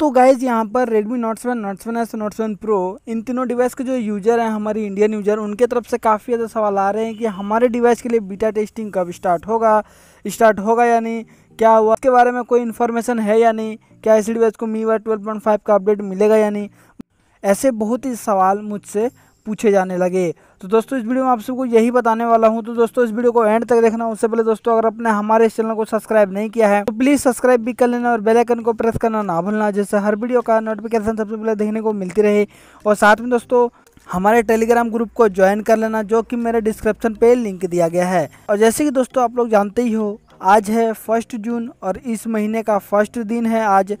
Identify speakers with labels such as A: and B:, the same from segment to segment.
A: तो गाइज़ यहाँ पर Redmi Note 7, Note 7s Note 7 Pro इन तीनों डिवाइस के जो यूज़र हैं हमारे इंडियन यूज़र उनके तरफ से काफ़ी ज़्यादा सवाल आ रहे हैं कि हमारे डिवाइस के लिए बीटा टेस्टिंग कब स्टार्ट होगा स्टार्ट होगा या नहीं क्या हुआ इसके बारे में कोई इन्फॉर्मेशन है या नहीं क्या इस डिवाइस को मी वाई ट्वेल्व का अपडेट मिलेगा या नहीं ऐसे बहुत ही सवाल मुझसे पूछे जाने लगे तो दोस्तों इस वीडियो में आप सबको यही बताने वाला हूं तो दोस्तों इस वीडियो को एंड तक देखना उससे पहले दोस्तों अगर आपने हमारे चैनल को सब्सक्राइब नहीं किया है तो प्लीज़ सब्सक्राइब भी कर लेना और बेलाइकन को प्रेस करना ना भूलना जैसे हर वीडियो का नोटिफिकेशन सबसे पहले देखने को मिलती रहे और साथ में दोस्तों हमारे टेलीग्राम ग्रुप को ज्वाइन कर लेना जो कि मेरे डिस्क्रिप्शन पे लिंक दिया गया है और जैसे कि दोस्तों आप लोग जानते ही हो आज है फर्स्ट जून और इस महीने का फर्स्ट दिन है आज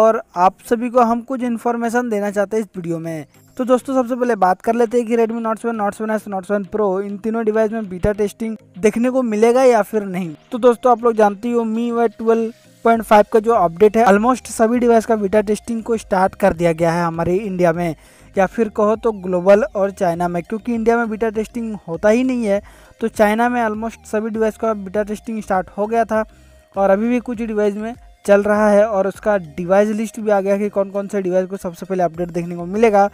A: और आप सभी को हम कुछ इन्फॉर्मेशन देना चाहते हैं इस वीडियो में तो दोस्तों सबसे पहले बात कर लेते हैं कि Redmi Note 7, Note 7s, Note 7 Pro इन तीनों डिवाइस में बीटा टेस्टिंग देखने को मिलेगा या फिर नहीं तो दोस्तों आप लोग जानते हो MIUI twelve point five का जो अपडेट है ऑलमोस्ट सभी डिवाइस का बीटा टेस्टिंग को स्टार्ट कर दिया गया है हमारे इंडिया में या फिर कहो तो ग्लोबल और चाइना में क्योंकि इंडिया में बीटा टेस्टिंग होता ही नहीं है तो चाइना में ऑलमोस्ट सभी डिवाइस का बीटा टेस्टिंग स्टार्ट हो गया था और अभी भी कुछ डिवाइस में चल रहा है और उसका डिवाइस लिस्ट भी आ गया कि कौन कौन से डिवाइस को सबसे पहले अपडेट देखने को मिलेगा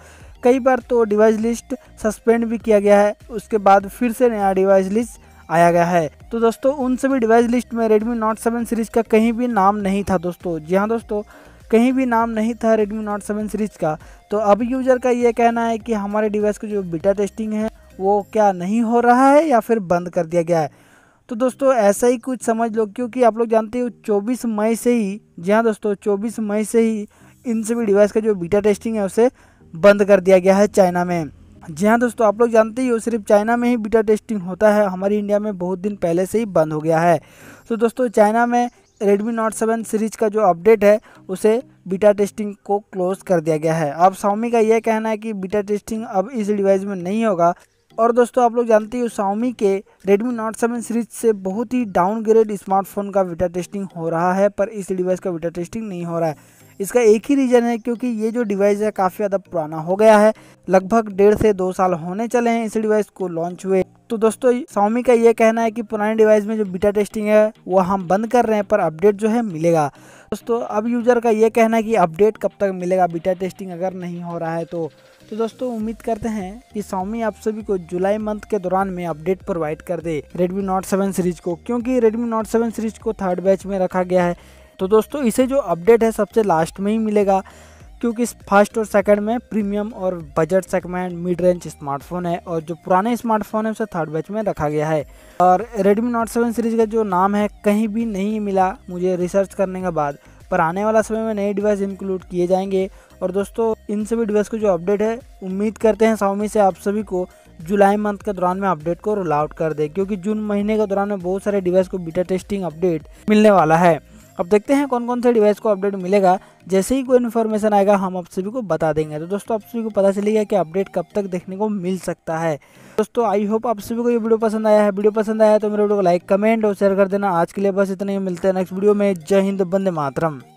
A: कई बार तो डिवाइस लिस्ट सस्पेंड भी किया गया है उसके बाद फिर से नया डिवाइस लिस्ट आया गया है तो दोस्तों उन सभी डिवाइस लिस्ट में Redmi Note 7 सीरीज़ का कहीं भी नाम नहीं था दोस्तों जी हाँ दोस्तों कहीं भी नाम नहीं था Redmi Note 7 सीरीज़ का तो अब यूज़र का ये कहना है कि हमारे डिवाइस का जो बीटा टेस्टिंग है वो क्या नहीं हो रहा है या फिर बंद कर दिया गया है तो दोस्तों ऐसा ही कुछ समझ लो क्योंकि आप लोग जानते हो 24 मई से ही जी हाँ दोस्तों 24 मई से ही इन सभी डिवाइस का जो बीटा टेस्टिंग है उसे बंद कर दिया गया है चाइना में जी हाँ दोस्तों आप लोग जानते ही हो सिर्फ चाइना में ही बीटा टेस्टिंग होता है हमारी इंडिया में बहुत दिन पहले से ही बंद हो गया है तो दोस्तों चाइना में रेडमी Note सेवन सीरीज़ का जो अपडेट है उसे बीटा टेस्टिंग को क्लोज कर दिया गया है अब साउमी का यह कहना है कि बीटा टेस्टिंग अब इस डिवाइस में नहीं होगा और दोस्तों आप लोग जानते हो साउमी के Redmi Note 7 सीरीज से बहुत ही डाउनग्रेड स्मार्टफोन का बीटा टेस्टिंग हो रहा है पर इस डिवाइस का बीटा टेस्टिंग नहीं हो रहा है इसका एक ही रीज़न है क्योंकि ये जो डिवाइस है काफ़ी ज़्यादा पुराना हो गया है लगभग डेढ़ से दो साल होने चले हैं इस डिवाइस को लॉन्च हुए तो दोस्तों स्वामी का ये कहना है कि पुराने डिवाइस में जो बीटा टेस्टिंग है वो हम बंद कर रहे हैं पर अपडेट जो है मिलेगा दोस्तों अब यूज़र का ये कहना है कि अपडेट कब तक मिलेगा बीटा टेस्टिंग अगर नहीं हो रहा है तो तो दोस्तों उम्मीद करते हैं कि स्वामी आप सभी को जुलाई मंथ के दौरान में अपडेट प्रोवाइड कर दे रेडमी नोट सेवन सीरीज को क्योंकि रेडमी नोट सेवन सीरीज को थर्ड बैच में रखा गया है तो दोस्तों इसे जो अपडेट है सबसे लास्ट में ही मिलेगा क्योंकि फर्स्ट और सेकंड में प्रीमियम और budget segment mid range smartphone है और जो पुराने स्मार्टफोन है उसे थर्ड बैच में रखा गया है और रेडमी नोट सेवन सीरीज़ का जो नाम है कहीं भी नहीं मिला मुझे रिसर्च करने के बाद पर आने वाला समय में नए डिवाइस इंक्लूड किए जाएंगे और दोस्तों इन सभी डिवाइस को जो अपडेट है उम्मीद करते हैं स्वामी से आप सभी को जुलाई मंथ के दौरान में अपडेट को रोल आउट कर दे क्योंकि जून महीने के दौरान में बहुत सारे डिवाइस को बीटा टेस्टिंग अपडेट मिलने वाला है अब देखते हैं कौन कौन से डिवाइस को अपडेट मिलेगा जैसे ही कोई इन्फॉर्मेशन आएगा हम आप सभी को बता देंगे तो दोस्तों आप सभी को पता चलेगा कि अपडेट कब तक देखने को मिल सकता है दोस्तों आई होप आप सभी को ये वीडियो पसंद आया है वीडियो पसंद आया तो मेरे वीडियो को लाइक कमेंट और शेयर कर देना आज के लिए बस इतना ही मिलते हैं नेक्स्ट वीडियो में जय हिंद बंदे मातरम